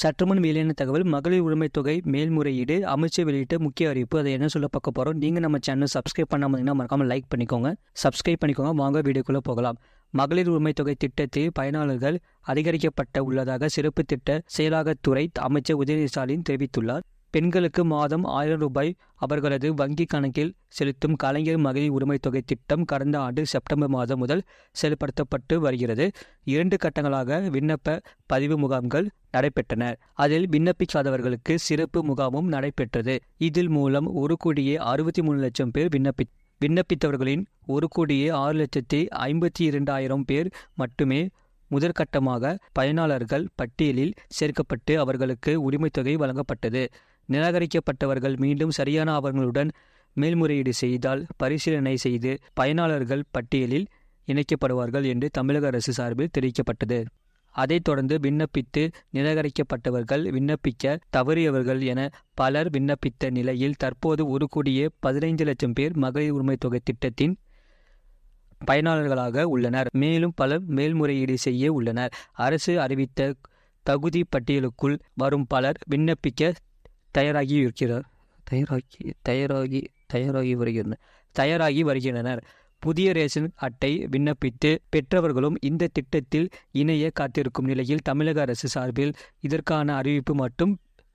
சற்றுமுன் வெளியான தகவல் மகளிர் உரிமை தொகை மேல்முறையீடு அமைச்சர் வெளியிட்ட முக்கிய அறிவிப்பு அதை என்ன சொல்ல பார்க்க போகிறோம் நீங்கள் நம்ம சேனல் சப்ஸ்கிரைப் பண்ணாமல்னா மறக்காமல் லைக் பண்ணிக்கோங்க சப்ஸ்கிரைப் பண்ணிக்கோங்க வாங்க வீடியோக்குள்ளே போகலாம் மகளிர் உரிமை தொகை திட்டத்தில் பயனாளர்கள் அதிகரிக்கப்பட்ட உள்ளதாக சிறப்பு திட்ட செயலாகத்துறை அமைச்சர் உதயநிதி ஸ்டாலின் தெரிவித்துள்ளார் பெண்களுக்கு மாதம் ஆயிரம் ரூபாய் அவர்களது வங்கி கணக்கில் செலுத்தும் கலைஞர் மகளிர் உரிமைத்தொகை திட்டம் கடந்த ஆண்டு செப்டம்பர் மாதம் முதல் செயல்படுத்தப்பட்டு வருகிறது இரண்டு கட்டங்களாக விண்ணப்ப பதிவு முகாம்கள் நடைபெற்றன அதில் விண்ணப்பிக்காதவர்களுக்கு சிறப்பு முகாமும் நடைபெற்றது இதில் மூலம் ஒரு கோடியே அறுபத்தி மூணு லட்சம் பேர் விண்ணப்பி விண்ணப்பித்தவர்களின் ஒரு கோடியே ஆறு லட்சத்தி ஐம்பத்தி இரண்டாயிரம் பேர் மட்டுமே முதற்கட்டமாக பயனாளர்கள் பட்டியலில் சேர்க்கப்பட்டு அவர்களுக்கு உரிமைத்தொகை வழங்கப்பட்டது நிராகரிக்கப்பட்டவர்கள் மீண்டும் சரியான ஆவணங்களுடன் மேல்முறையீடு செய்தால் பரிசீலனை செய்து பயனாளர்கள் பட்டியலில் இணைக்கப்படுவார்கள் என்று தமிழக அரசு சார்பில் தெரிவிக்கப்பட்டது அதைத் தொடர்ந்து விண்ணப்பித்து நிராகரிக்கப்பட்டவர்கள் விண்ணப்பிக்க தவறியவர்கள் என பலர் விண்ணப்பித்த நிலையில் தற்போது ஒரு கோடியே பதினைந்து லட்சம் பேர் மகளிர் உரிமை தொகை திட்டத்தின் பயனாளர்களாக உள்ளனர் மேலும் பலர் மேல்முறையீடு செய்ய உள்ளனர் அரசு அறிவித்த தகுதி பட்டியலுக்குள் வரும் பலர் விண்ணப்பிக்க தயாராகி இருக்கிறார் தயாராகி தயாராகி தயாராகி வருகின்றனர் தயாராகி வருகின்றனர் புதிய ரேஷன் அட்டை விண்ணப்பித்து பெற்றவர்களும் இந்த திட்டத்தில் இணைய காத்திருக்கும் நிலையில் தமிழக அரசு சார்பில் இதற்கான அறிவிப்பு மட்டும்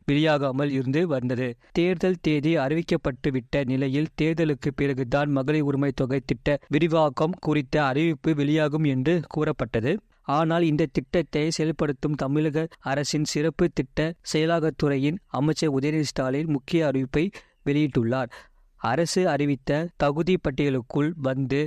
வெளியாகாமல் இருந்து வந்தது தேர்தல் தேதி அறிவிக்கப்பட்டுவிட்ட நிலையில் தேர்தலுக்கு பிறகுதான் மகளிர் உரிமை தொகை திட்ட விரிவாக்கம் குறித்த அறிவிப்பு வெளியாகும் என்று கூறப்பட்டது ஆனால் இந்த திட்டத்தை செயல்படுத்தும் தமிழக அரசின் சிறப்பு திட்ட செயலாகத்துறையின் அமைச்சர் உதயநிதி ஸ்டாலின் முக்கிய அறிவிப்பை வெளியிட்டுள்ளார் அரசு அறிவித்த தகுதி பட்டியலுக்குள் வந்து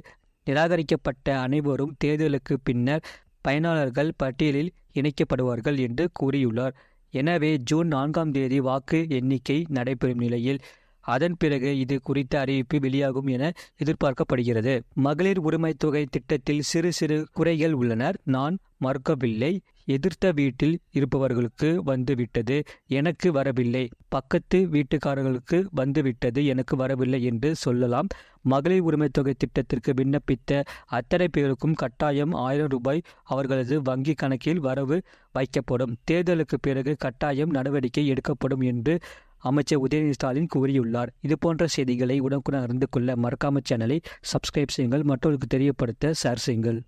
நிராகரிக்கப்பட்ட அனைவரும் தேர்தலுக்கு பின்னர் பயனாளர்கள் பட்டியலில் இணைக்கப்படுவார்கள் என்று கூறியுள்ளார் எனவே ஜூன் நான்காம் தேதி வாக்கு எண்ணிக்கை நடைபெறும் நிலையில் அதன் பிறகு இது குறித்த அறிவிப்பு வெளியாகும் என எதிர்பார்க்கப்படுகிறது மகளிர் உரிமை தொகை திட்டத்தில் சிறு சிறு குறைகள் உள்ளனர் நான் மறுக்கவில்லை எதிர்த்த வீட்டில் இருப்பவர்களுக்கு வந்துவிட்டது எனக்கு வரவில்லை பக்கத்து வீட்டுக்காரர்களுக்கு வந்துவிட்டது எனக்கு வரவில்லை என்று சொல்லலாம் மகளிர் உரிமை தொகை திட்டத்திற்கு விண்ணப்பித்த அத்தனை பேருக்கும் கட்டாயம் ஆயிரம் ரூபாய் அவர்களது வங்கி கணக்கில் வரவு வைக்கப்படும் தேர்தலுக்கு பிறகு கட்டாயம் நடவடிக்கை எடுக்கப்படும் என்று அமைச்சர் உதயநிதி ஸ்டாலின் கூறியுள்ளார் இதுபோன்ற செய்திகளை உடனுக்குடன் அறிந்து கொள்ள மறக்காம சேனலை சப்ஸ்கிரைப் செய்யுங்கள் மற்றவர்களுக்கு தெரியப்படுத்த ஷேர் செய்யுங்கள்